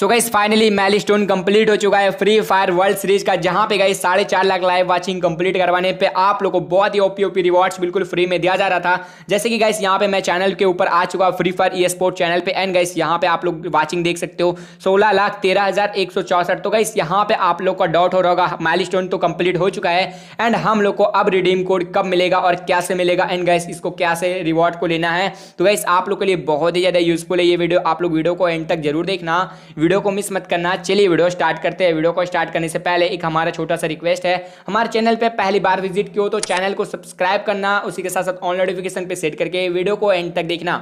सो guys finally milestone complete हो चुका है फ्री फायर वर्ल्ड सीरीज का जहां पे गाइस साढ़े चार लाख लाइव वाचिंग कंप्लीट करवाने पे आप लोगों को बहुत ही ओपी ओपी रिवॉर्ड्स बिल्कुल फ्री में दिया जा रहा था जैसे कि गाइस यहां पे मैं चैनल के ऊपर आ चुका Free Fire E sport channel पे एंड गाइस यहाँ पे आप लोग वाचिंग देख सकते हो सोलह लाख तेरह हजार एक सौ चौसठ तो गाइस यहाँ पे आप लोग का डाउट हो रहा होगा माइल स्टोन तो कंप्लीट हो चुका है एंड हम लोग को अब रिडीम कोड कब मिलेगा और कैसे मिलेगा एंड गाइस इसको कैसे रिवॉर्ड को लेना है तो गाइस आप लोग के लिए बहुत ही ज्यादा यूजफुल है ये वीडियो आप लोग वीडियो को एंड तक जरूर देखना वीडियो को मिस मत करना चलिए वीडियो स्टार्ट करते हैं वीडियो को स्टार्ट करने से पहले एक हमारा छोटा सा रिक्वेस्ट है हमारे चैनल पर पहली बार विजिट किया हो तो चैनल को सब्सक्राइब करना उसी के साथ साथ ऑन नोटिफिकेशन पर सेट करके वीडियो को एंड तक देखना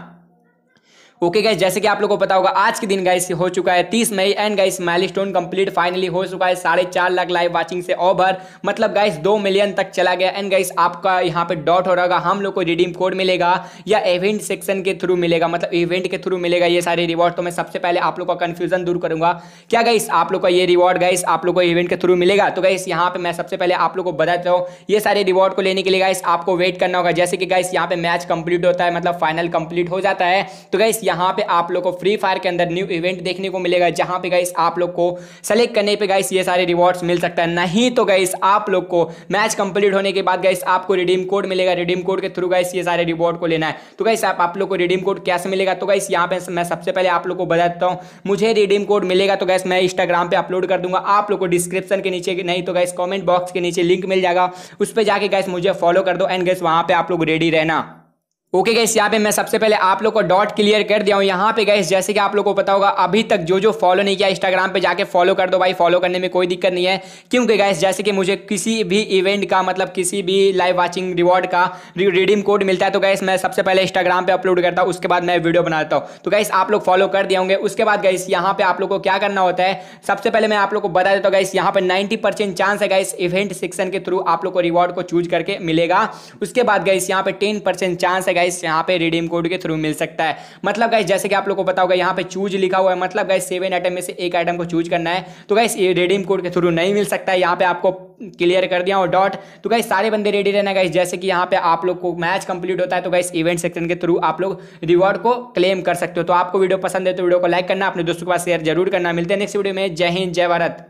ओके गाइस जैसे कि आप लोगों को पता होगा आज के दिन गाइस हो चुका है तीस मई and guys milestone complete finally हो चुका है साढ़े चार लाख लाइव वाचिंग से ओवर मतलब गाइस दो मिलियन तक चला गया एंड गाइस आपका यहाँ पे डॉट हो रहा हम लोग को रिडीम कोड मिलेगा या इवेंट सेक्शन के थ्रू मिलेगा मतलब इवेंट के थ्रू मिलेगा ये सारे रिवॉर्ड तो मैं सबसे पहले आप लोग का कन्फ्यूजन दूर करूंगा क्या गाइस आप लोग का ये रिवॉर्ड गाइस आप लोग को इवेंट के थ्रू मिलेगा तो गाइस यहाँ पे मैं सबसे पहले आप लोग को बता देता हूँ ये सारे रिवॉर्ड को लेने के लिए गाइस आपको वेट करना होगा जैसे कि गाइस यहाँ पे मैच कंप्लीट होता है मतलब फाइनल कंप्लीट हो जाता है तो गाइस यहाँ पे आप लोग को फ्री फायर के अंदर न्यू इवेंट देखने को मिलेगा जहाँ पे गाइस आप लोग को सेलेक्ट करने पे गाइस ये सारे रिवॉर्ड्स मिल सकता है नहीं तो गाइस आप लोग को मैच कंप्लीट होने के बाद गाइस आपको रिडीम कोड मिलेगा रिडीम कोड के थ्रू गाइस ये सारे रिवॉर्ड को लेना है तो गाइस आप आप लोग को रिडीम कोड कैसे मिलेगा तो गाइस यहाँ पे मैं सबसे पहले आप लोग को बताता हूँ मुझे रिडीम कोड मिलेगा तो गैस मैं इंस्टाग्राम पर अपलोड कर दूंगा आप लोग को डिस्क्रिप्शन के नीचे नहीं तो गाइस कॉमेंट बॉक्स के नीचे लिंक मिल जाएगा उस पर जाके गैस मुझे फॉलो कर दो एंड गैस वहाँ पे आप लोग रेडी रहना ओके गैस यहाँ पे मैं सबसे पहले आप लोग को डॉट क्लियर कर दिया हूँ यहाँ पे गैस जैसे कि आप लोग को पता होगा अभी तक जो जो फॉलो नहीं किया इंस्टाग्राम पे जाके फॉलो कर दो भाई फॉलो करने में कोई दिक्कत नहीं है क्योंकि गैस जैसे कि मुझे किसी भी इवेंट का मतलब किसी भी लाइव वाचिंग रिवॉर्ड का रिडीम कोड मिलता है तो गैस मैं सबसे पहले इंस्टाग्राम पर अपलोड करता हूँ उसके बाद मैं वीडियो बनाता हूँ तो गैस आप लोग फॉलो कर दिया होंगे उसके बाद गैस यहाँ पे आप लोग को क्या करना होता है सबसे पहले मैं आप लोग को बता देता हूँ गैस यहाँ पर नाइन्टी चांस है गैस इवेंट सेक्शन के थ्रू आप लोग को रिवॉर्ड को चूज करके मिलेगा उसके बाद गैस यहाँ पे टेन चांस है गाइस यहाँ पे रिडीम कोड के थ्रू मिल सकता है मतलब गाइस जैसे कि आप लोग को बताओगे यहाँ पे चूज लिखा हुआ है मतलब गाइस सेवन आइटम में से एक आइटम को चूज करना है तो गाइस ये रिडीम कोड के थ्रू नहीं मिल सकता है यहाँ पे आपको क्लियर कर दिया और डॉट तो गाइस सारे बंदे रेडी रहना गाइस जैसे कि यहाँ पे आप लोग को मैच कंप्लीट होता है तो गाइस इवेंट सेक्शन के थ्रू आप लोग रिवॉर्ड को क्लेम कर सकते हो तो आपको वीडियो पसंद है तो वीडियो को लाइक करना अपने दोस्तों के पास शेयर जरूर करना मिलते हैं नेक्स्ट वीडियो में जय हिंद जय भारत